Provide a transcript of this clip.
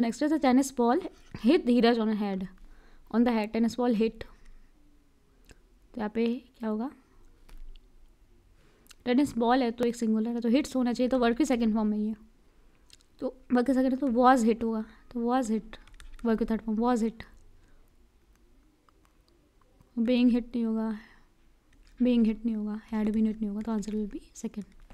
next is a tennis ball hit Dheeraj on head on the head tennis ball hit तो यहाँ पे क्या होगा टेनिस बॉल है तो एक सिंगुलर है तो हिट्स होना चाहिए तो वर्क की सेकंड फॉर्म में ये तो वर्क की सेकंड तो वॉज हिट होगा तो वॉज हिट वर्क की third form was hit being hit नहीं होगा बीइंग हिट नहीं होगा हेड भी हिट नहीं होगा तो आंसर विल बी सेकेंड